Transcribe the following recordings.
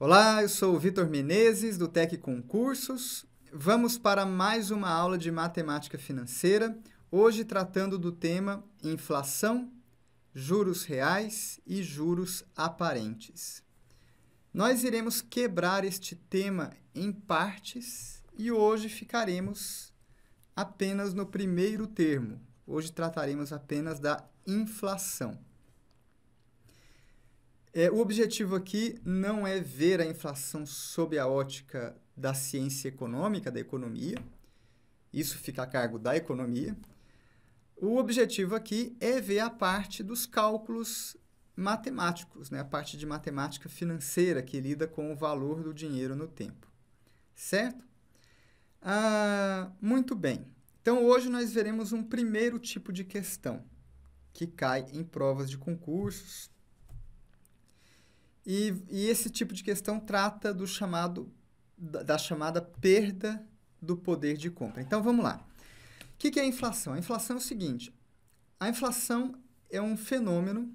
Olá, eu sou o Vitor Menezes do Tec Concursos. Vamos para mais uma aula de matemática financeira, hoje tratando do tema inflação, juros reais e juros aparentes. Nós iremos quebrar este tema em partes e hoje ficaremos apenas no primeiro termo. Hoje trataremos apenas da inflação. É, o objetivo aqui não é ver a inflação sob a ótica da ciência econômica, da economia. Isso fica a cargo da economia. O objetivo aqui é ver a parte dos cálculos matemáticos, né? a parte de matemática financeira que lida com o valor do dinheiro no tempo. Certo? Ah, muito bem. Então hoje nós veremos um primeiro tipo de questão que cai em provas de concursos. E, e esse tipo de questão trata do chamado da, chamada perda do poder de compra. Então vamos lá. O que, que é a inflação? A inflação é o seguinte: a inflação é um fenômeno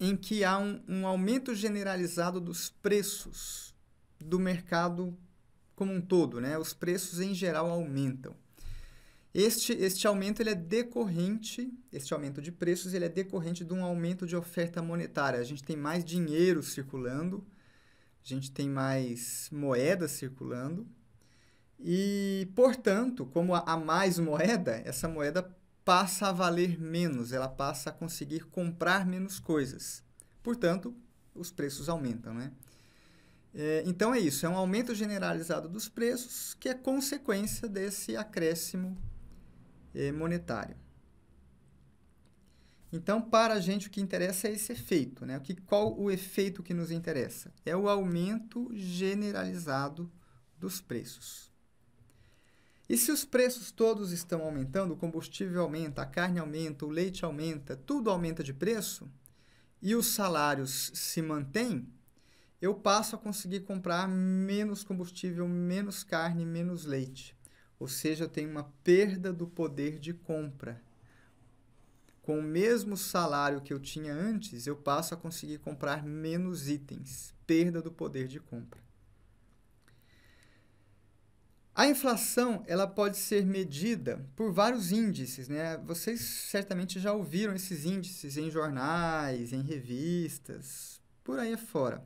em que há um, um aumento generalizado dos preços do mercado como um todo, né? Os preços em geral aumentam. Este, este aumento ele é decorrente, este aumento de preços ele é decorrente de um aumento de oferta monetária. A gente tem mais dinheiro circulando, a gente tem mais moeda circulando e, portanto, como há mais moeda, essa moeda passa a valer menos, ela passa a conseguir comprar menos coisas. Portanto, os preços aumentam, né? É, então é isso, é um aumento generalizado dos preços que é consequência desse acréscimo é, monetário. Então, para a gente, o que interessa é esse efeito. Né? O que, qual o efeito que nos interessa? É o aumento generalizado dos preços. E se os preços todos estão aumentando, o combustível aumenta, a carne aumenta, o leite aumenta, tudo aumenta de preço, e os salários se mantêm, eu passo a conseguir comprar menos combustível, menos carne, menos leite. Ou seja, eu tenho uma perda do poder de compra. Com o mesmo salário que eu tinha antes, eu passo a conseguir comprar menos itens. Perda do poder de compra. A inflação ela pode ser medida por vários índices, né? Vocês certamente já ouviram esses índices em jornais, em revistas, por aí fora.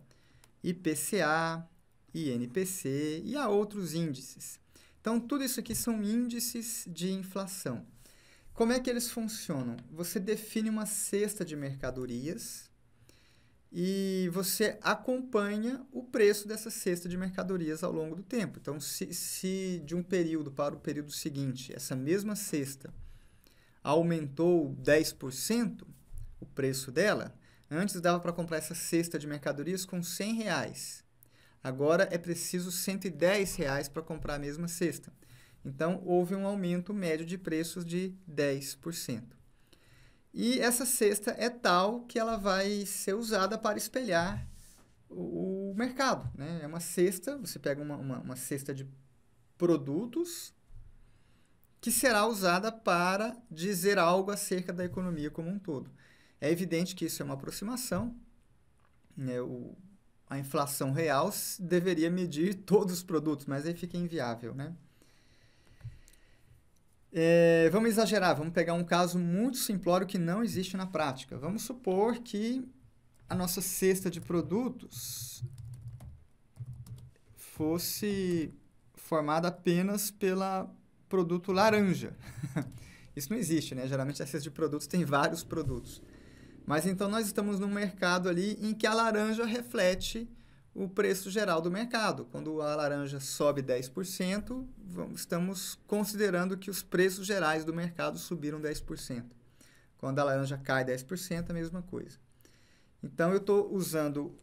IPCA, INPC e a outros índices. Então, tudo isso aqui são índices de inflação. Como é que eles funcionam? Você define uma cesta de mercadorias e você acompanha o preço dessa cesta de mercadorias ao longo do tempo. Então, se, se de um período para o período seguinte, essa mesma cesta aumentou 10% o preço dela, Antes dava para comprar essa cesta de mercadorias com 100 reais. Agora é preciso 110 reais para comprar a mesma cesta. Então, houve um aumento médio de preços de 10%. E essa cesta é tal que ela vai ser usada para espelhar o, o mercado. Né? É uma cesta, você pega uma, uma, uma cesta de produtos que será usada para dizer algo acerca da economia como um todo. É evidente que isso é uma aproximação. Né? O, a inflação real deveria medir todos os produtos, mas aí fica inviável, né? É, vamos exagerar, vamos pegar um caso muito simplório que não existe na prática. Vamos supor que a nossa cesta de produtos fosse formada apenas pela produto laranja. Isso não existe, né? Geralmente a cesta de produtos tem vários produtos. Mas então nós estamos num mercado ali em que a laranja reflete o preço geral do mercado. Quando a laranja sobe 10%, estamos considerando que os preços gerais do mercado subiram 10%. Quando a laranja cai 10%, a mesma coisa. Então eu estou usando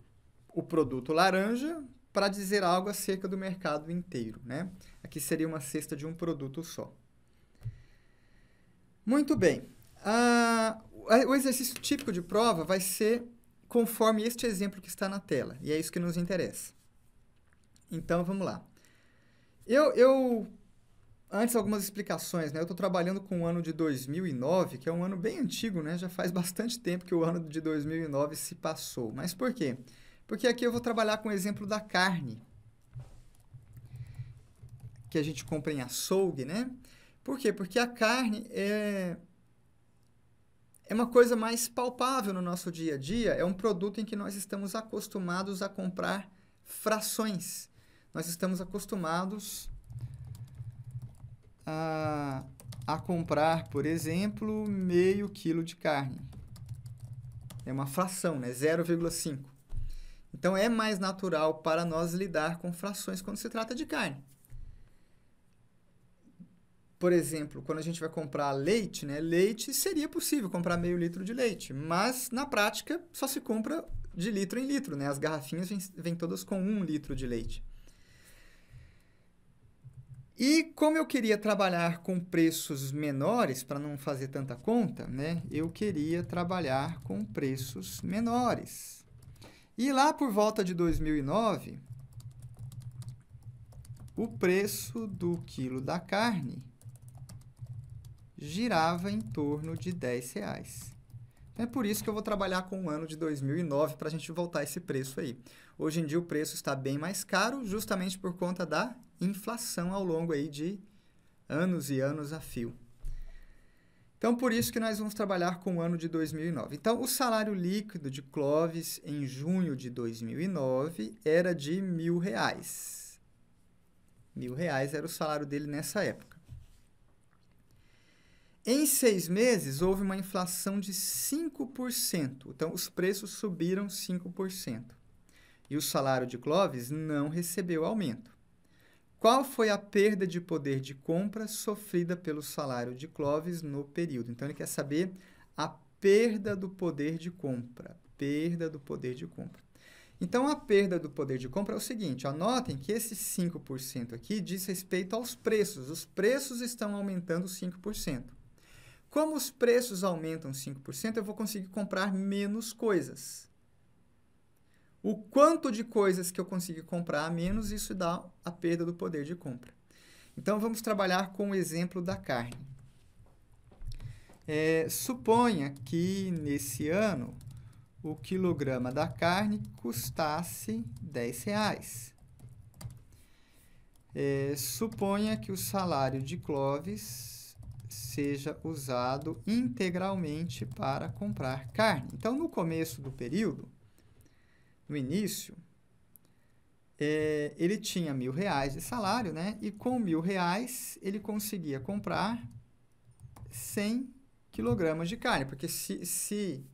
o produto laranja para dizer algo acerca do mercado inteiro, né? Aqui seria uma cesta de um produto só. Muito bem. Ah, é, o exercício típico de prova vai ser conforme este exemplo que está na tela, e é isso que nos interessa. Então, vamos lá. Eu, eu antes algumas explicações, né? Eu estou trabalhando com o ano de 2009, que é um ano bem antigo, né? Já faz bastante tempo que o ano de 2009 se passou. Mas por quê? Porque aqui eu vou trabalhar com o exemplo da carne, que a gente compra em açougue, né? Por quê? Porque a carne é é uma coisa mais palpável no nosso dia a dia, é um produto em que nós estamos acostumados a comprar frações. Nós estamos acostumados a, a comprar, por exemplo, meio quilo de carne. É uma fração, né? 0,5. Então é mais natural para nós lidar com frações quando se trata de carne por exemplo, quando a gente vai comprar leite, né? Leite seria possível comprar meio litro de leite, mas na prática só se compra de litro em litro, né? As garrafinhas vêm, vêm todas com um litro de leite. E como eu queria trabalhar com preços menores, para não fazer tanta conta, né? Eu queria trabalhar com preços menores. E lá por volta de 2009, o preço do quilo da carne girava em torno de 10 reais. Então, é por isso que eu vou trabalhar com o ano de 2009 para a gente voltar esse preço aí. Hoje em dia o preço está bem mais caro, justamente por conta da inflação ao longo aí de anos e anos a fio. Então, por isso que nós vamos trabalhar com o ano de 2009. Então, o salário líquido de Clóvis em junho de 2009 era de mil reais. Mil reais era o salário dele nessa época. Em seis meses, houve uma inflação de 5%. Então, os preços subiram 5%. E o salário de Clóvis não recebeu aumento. Qual foi a perda de poder de compra sofrida pelo salário de Clóvis no período? Então, ele quer saber a perda do poder de compra. Perda do poder de compra. Então, a perda do poder de compra é o seguinte: anotem que esse 5% aqui diz respeito aos preços. Os preços estão aumentando 5%. Como os preços aumentam 5%, eu vou conseguir comprar menos coisas. O quanto de coisas que eu conseguir comprar a menos, isso dá a perda do poder de compra. Então, vamos trabalhar com o exemplo da carne. É, suponha que nesse ano o quilograma da carne custasse R$10. reais. É, suponha que o salário de Clóvis seja usado integralmente para comprar carne. Então, no começo do período, no início, é, ele tinha mil reais de salário, né? E com mil reais ele conseguia comprar 100 quilogramas de carne, porque se, se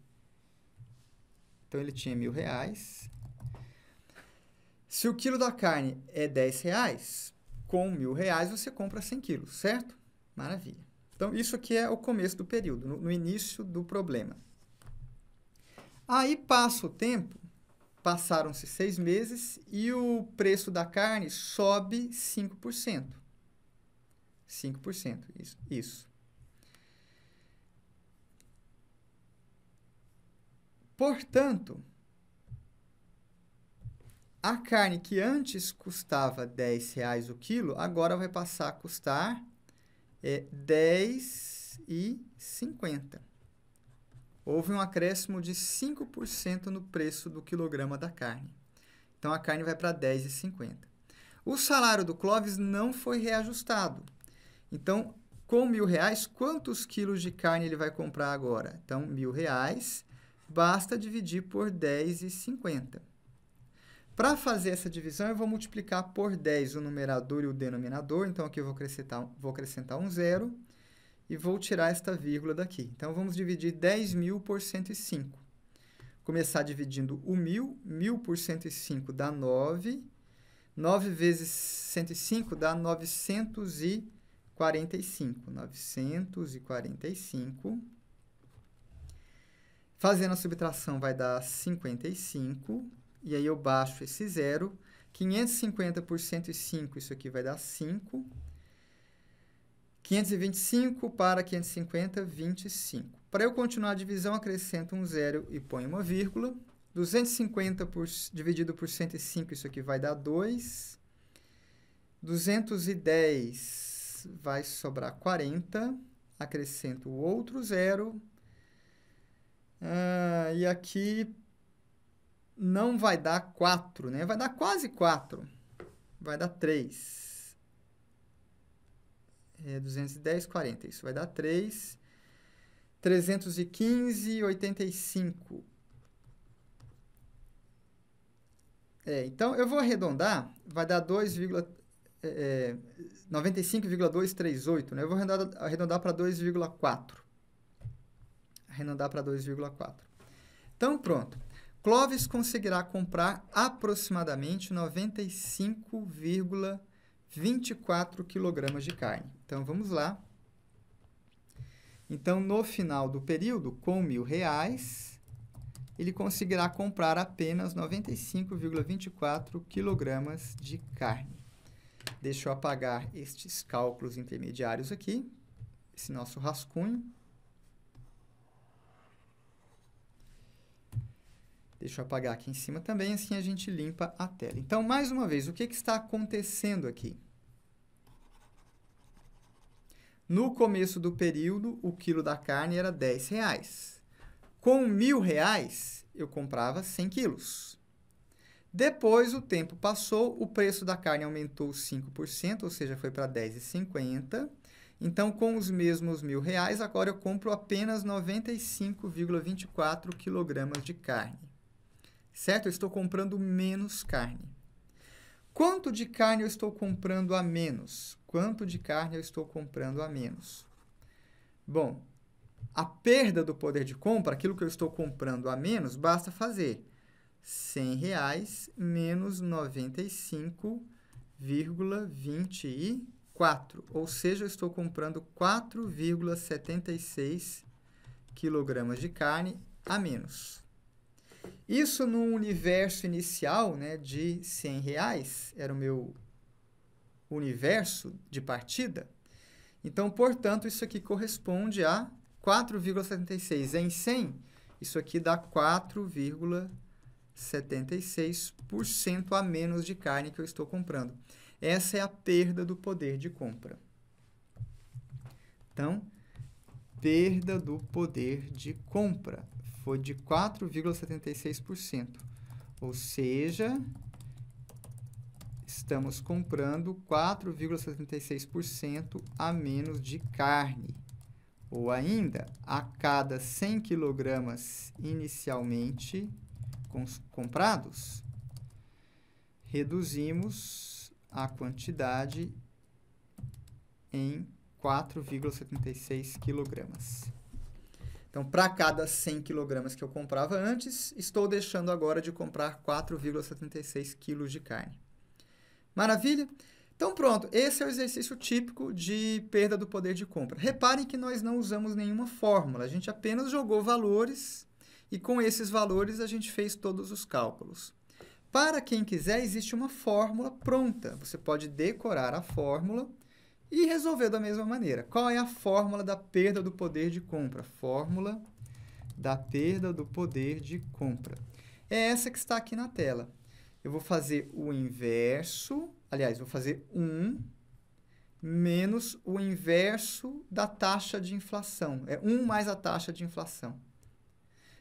então ele tinha mil reais. Se o quilo da carne é 10 reais, com mil reais você compra 100 quilos, certo? Maravilha. Então, isso aqui é o começo do período, no, no início do problema. Aí passa o tempo, passaram-se seis meses e o preço da carne sobe 5%. 5%, isso. isso. Portanto, a carne que antes custava R$ 10,00 o quilo, agora vai passar a custar é 10 e 50. Houve um acréscimo de 5% no preço do quilograma da carne. Então a carne vai para 10,50. O salário do Clóvis não foi reajustado. Então, com mil reais, quantos quilos de carne ele vai comprar agora? Então, mil reais, basta dividir por 10,50. Para fazer essa divisão, eu vou multiplicar por 10 o numerador e o denominador. Então, aqui eu vou acrescentar, vou acrescentar um zero e vou tirar esta vírgula daqui. Então, vamos dividir 10.000 por 105. Começar dividindo o 1.000. 1.000 por 105 dá 9. 9 vezes 105 dá 945. 945. Fazendo a subtração vai dar 55 e aí eu baixo esse zero. 550 por 105, isso aqui vai dar 5. 525 para 550, 25. Para eu continuar a divisão, acrescento um zero e ponho uma vírgula. 250 por, dividido por 105, isso aqui vai dar 2. 210 vai sobrar 40. Acrescento outro zero. Ah, e aqui não vai dar 4, né? Vai dar quase 4. Vai dar 3. É 210, 40. Isso vai dar 3. 315, 85. É, então, eu vou arredondar. Vai dar 2, é, 95,238, é, né? Eu vou arredondar, arredondar para 2,4. Arredondar para 2,4. Então, pronto. Clovis conseguirá comprar aproximadamente 95,24 kg de carne. Então vamos lá. Então no final do período, com mil reais, ele conseguirá comprar apenas 95,24 kg de carne. Deixa eu apagar estes cálculos intermediários aqui, esse nosso rascunho. Deixa eu apagar aqui em cima também, assim a gente limpa a tela. Então, mais uma vez, o que, que está acontecendo aqui? No começo do período, o quilo da carne era 10 reais. Com mil reais, eu comprava 100 quilos. Depois, o tempo passou, o preço da carne aumentou 5%, ou seja, foi para 10,50. Então, com os mesmos mil reais, agora eu compro apenas 95,24 quilogramas de carne certo? Eu estou comprando menos carne. Quanto de carne eu estou comprando a menos? Quanto de carne eu estou comprando a menos? Bom, a perda do poder de compra, aquilo que eu estou comprando a menos, basta fazer R$ reais menos 95,24. Ou seja, eu estou comprando 4,76 quilogramas de carne a menos. Isso no universo inicial, né, de 100 reais, era o meu universo de partida. Então, portanto, isso aqui corresponde a 4,76 em 100. Isso aqui dá 4,76% a menos de carne que eu estou comprando. Essa é a perda do poder de compra. Então, perda do poder de compra foi de 4,76%. Ou seja, estamos comprando 4,76% a menos de carne. Ou ainda, a cada 100 quilogramas inicialmente comprados, reduzimos a quantidade em 4,76 quilogramas. Então, para cada 100 kg que eu comprava antes, estou deixando agora de comprar 4,76 kg de carne. Maravilha? Então, pronto, esse é o exercício típico de perda do poder de compra. Reparem que nós não usamos nenhuma fórmula, a gente apenas jogou valores e com esses valores a gente fez todos os cálculos. Para quem quiser, existe uma fórmula pronta. Você pode decorar a fórmula e resolveu da mesma maneira. Qual é a fórmula da perda do poder de compra? Fórmula da perda do poder de compra. É essa que está aqui na tela. Eu vou fazer o inverso, aliás, vou fazer 1 menos o inverso da taxa de inflação. É 1 mais a taxa de inflação.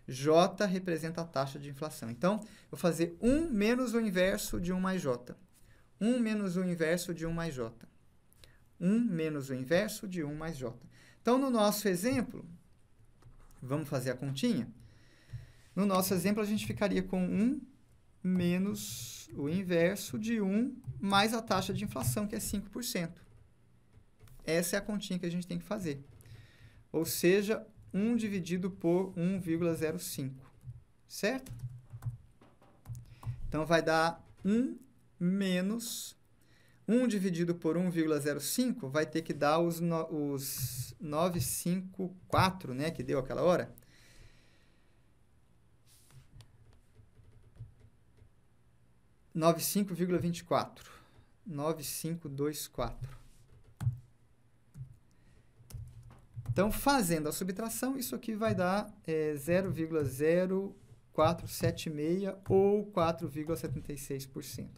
J representa a taxa de inflação. Então, vou fazer 1 menos o inverso de 1 mais J. 1 menos o inverso de 1 mais J. 1 menos o inverso de 1 mais j. Então, no nosso exemplo, vamos fazer a continha? No nosso exemplo, a gente ficaria com 1 menos o inverso de 1 mais a taxa de inflação, que é 5%. Essa é a continha que a gente tem que fazer. Ou seja, 1 dividido por 1,05, certo? Então, vai dar 1 menos 1 dividido por 1,05 vai ter que dar os, no, os 954, né, que deu aquela hora. Nove cinco vírgula vinte e quatro, nove cinco dois quatro. Então, fazendo a subtração, isso aqui vai dar é, 0,0476 ou 4,76%.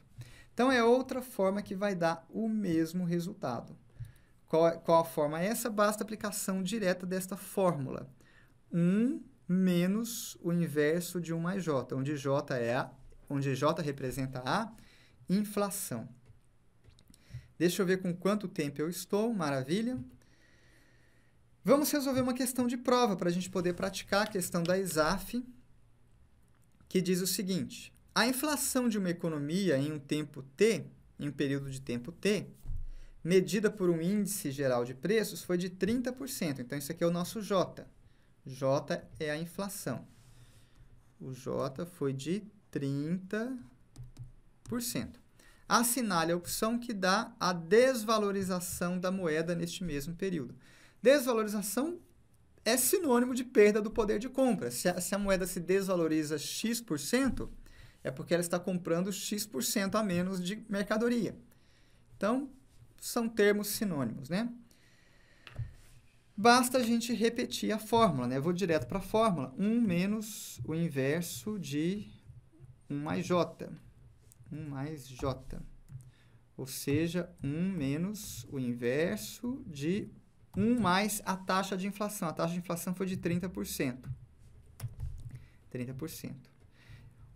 Então, é outra forma que vai dar o mesmo resultado. Qual, é, qual a forma? É essa basta aplicação direta desta fórmula. 1 menos o inverso de 1 mais J, onde J, é a, onde J representa a inflação. Deixa eu ver com quanto tempo eu estou, maravilha. Vamos resolver uma questão de prova para a gente poder praticar a questão da ISAF, que diz o seguinte. A inflação de uma economia em um tempo T, em um período de tempo T, medida por um índice geral de preços, foi de 30%. Então, isso aqui é o nosso J. J é a inflação. O J foi de 30%. Assinale a opção que dá a desvalorização da moeda neste mesmo período. Desvalorização é sinônimo de perda do poder de compra. Se a, se a moeda se desvaloriza X%, é porque ela está comprando X% a menos de mercadoria. Então, são termos sinônimos, né? Basta a gente repetir a fórmula, né? Eu vou direto para a fórmula. 1 menos o inverso de 1 mais j. 1 mais j. Ou seja, 1 menos o inverso de 1 mais a taxa de inflação. A taxa de inflação foi de 30%. 30%.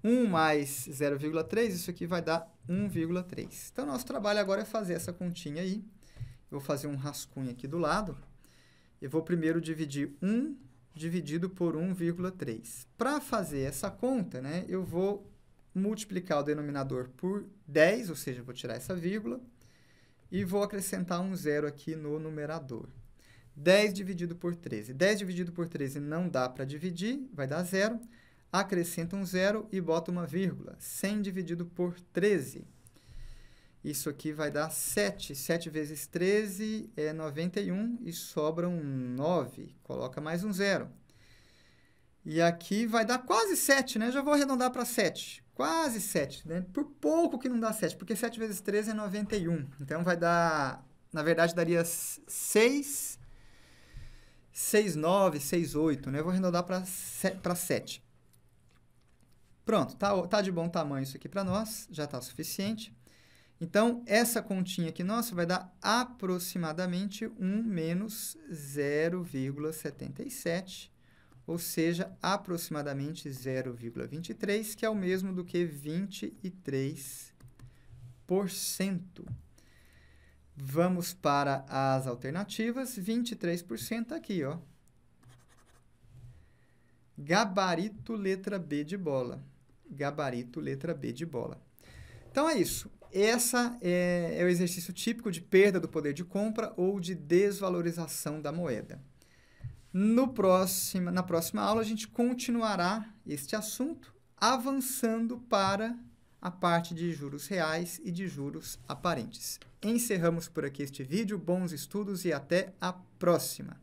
1 mais 0,3, isso aqui vai dar 1,3. Então, nosso trabalho agora é fazer essa continha aí. Eu vou fazer um rascunho aqui do lado. Eu vou primeiro dividir 1 dividido por 1,3. Para fazer essa conta, né, eu vou multiplicar o denominador por 10, ou seja, vou tirar essa vírgula, e vou acrescentar um zero aqui no numerador. 10 dividido por 13. 10 dividido por 13 não dá para dividir, vai dar zero acrescenta um zero e bota uma vírgula. 100 dividido por 13. Isso aqui vai dar 7. 7 vezes 13 é 91 e sobra um 9. Coloca mais um zero. E aqui vai dar quase 7, né? Já vou arredondar para 7. Quase 7, né? Por pouco que não dá 7, porque 7 vezes 13 é 91. Então vai dar, na verdade daria 6 6 9, 6 8, né? Eu vou arredondar para 7. Pronto, tá, tá de bom tamanho isso aqui para nós, já está suficiente. Então, essa continha aqui nossa vai dar aproximadamente 1 menos 0,77, ou seja, aproximadamente 0,23, que é o mesmo do que 23%. Vamos para as alternativas, 23% tá aqui, ó. Gabarito letra B de bola gabarito, letra B de bola. Então é isso. Essa é, é o exercício típico de perda do poder de compra ou de desvalorização da moeda. No próximo, na próxima aula, a gente continuará este assunto, avançando para a parte de juros reais e de juros aparentes. Encerramos por aqui este vídeo, bons estudos e até a próxima!